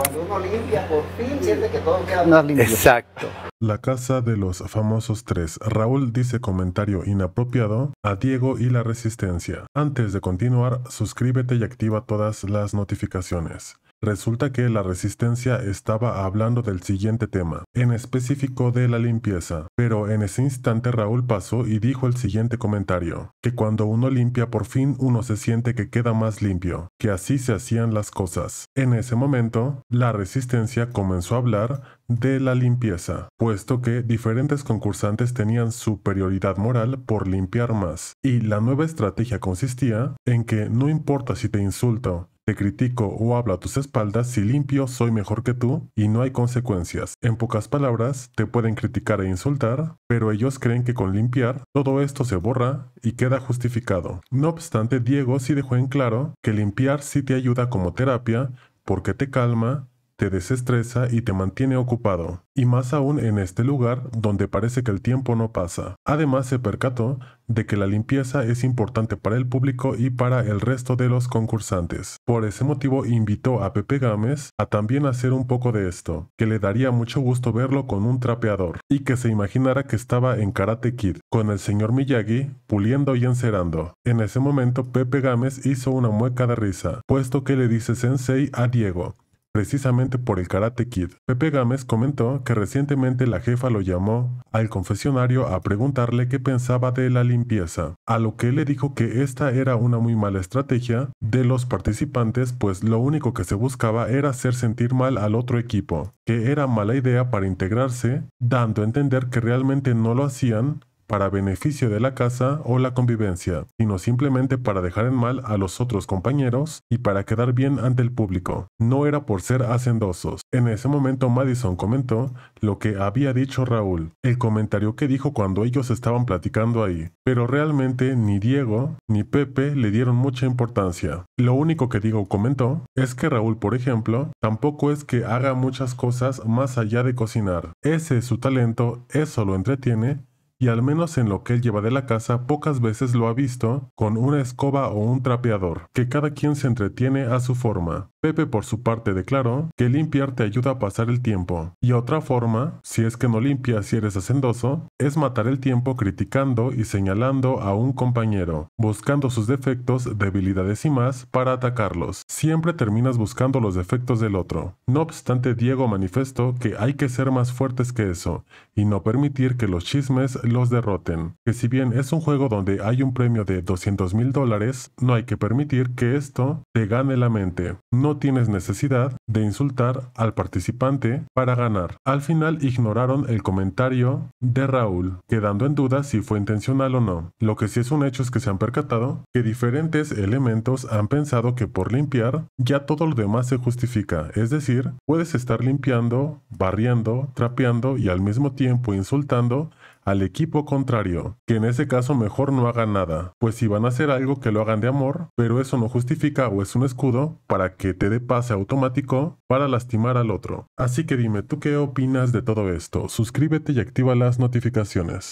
cuando uno limpia, por fin siente que todo queda más limpio. Exacto. La casa de los famosos tres. Raúl dice comentario inapropiado a Diego y la resistencia. Antes de continuar, suscríbete y activa todas las notificaciones. Resulta que la resistencia estaba hablando del siguiente tema, en específico de la limpieza, pero en ese instante Raúl pasó y dijo el siguiente comentario, que cuando uno limpia por fin uno se siente que queda más limpio, que así se hacían las cosas. En ese momento, la resistencia comenzó a hablar de la limpieza, puesto que diferentes concursantes tenían superioridad moral por limpiar más, y la nueva estrategia consistía en que no importa si te insulto, te critico o hablo a tus espaldas si limpio soy mejor que tú y no hay consecuencias. En pocas palabras, te pueden criticar e insultar, pero ellos creen que con limpiar todo esto se borra y queda justificado. No obstante, Diego sí dejó en claro que limpiar sí te ayuda como terapia porque te calma, te desestresa y te mantiene ocupado, y más aún en este lugar donde parece que el tiempo no pasa. Además se percató de que la limpieza es importante para el público y para el resto de los concursantes. Por ese motivo invitó a Pepe Gámez a también hacer un poco de esto, que le daría mucho gusto verlo con un trapeador, y que se imaginara que estaba en Karate Kid, con el señor Miyagi, puliendo y encerando. En ese momento Pepe Gámez hizo una mueca de risa, puesto que le dice sensei a Diego, precisamente por el Karate Kid. Pepe Gámez comentó que recientemente la jefa lo llamó al confesionario a preguntarle qué pensaba de la limpieza, a lo que le dijo que esta era una muy mala estrategia de los participantes pues lo único que se buscaba era hacer sentir mal al otro equipo, que era mala idea para integrarse, dando a entender que realmente no lo hacían para beneficio de la casa o la convivencia, sino simplemente para dejar en mal a los otros compañeros y para quedar bien ante el público. No era por ser hacendosos. En ese momento Madison comentó lo que había dicho Raúl, el comentario que dijo cuando ellos estaban platicando ahí. Pero realmente ni Diego ni Pepe le dieron mucha importancia. Lo único que Diego comentó es que Raúl, por ejemplo, tampoco es que haga muchas cosas más allá de cocinar. Ese es su talento, eso lo entretiene y al menos en lo que él lleva de la casa pocas veces lo ha visto con una escoba o un trapeador, que cada quien se entretiene a su forma. Pepe por su parte declaró que limpiar te ayuda a pasar el tiempo, y otra forma, si es que no limpias y eres hacendoso, es matar el tiempo criticando y señalando a un compañero, buscando sus defectos, debilidades y más para atacarlos. Siempre terminas buscando los defectos del otro. No obstante, Diego manifestó que hay que ser más fuertes que eso, y no permitir que los chismes los derroten. Que si bien es un juego donde hay un premio de 200 mil dólares, no hay que permitir que esto te gane la mente. No tienes necesidad de insultar al participante para ganar. Al final ignoraron el comentario de Raúl, quedando en duda si fue intencional o no. Lo que sí es un hecho es que se han percatado que diferentes elementos han pensado que por limpiar ya todo lo demás se justifica, es decir, puedes estar limpiando, barriendo, trapeando y al mismo tiempo insultando al equipo contrario, que en ese caso mejor no hagan nada, pues si van a hacer algo que lo hagan de amor, pero eso no justifica o es un escudo para que te dé pase automático para lastimar al otro. Así que dime, ¿tú qué opinas de todo esto? Suscríbete y activa las notificaciones.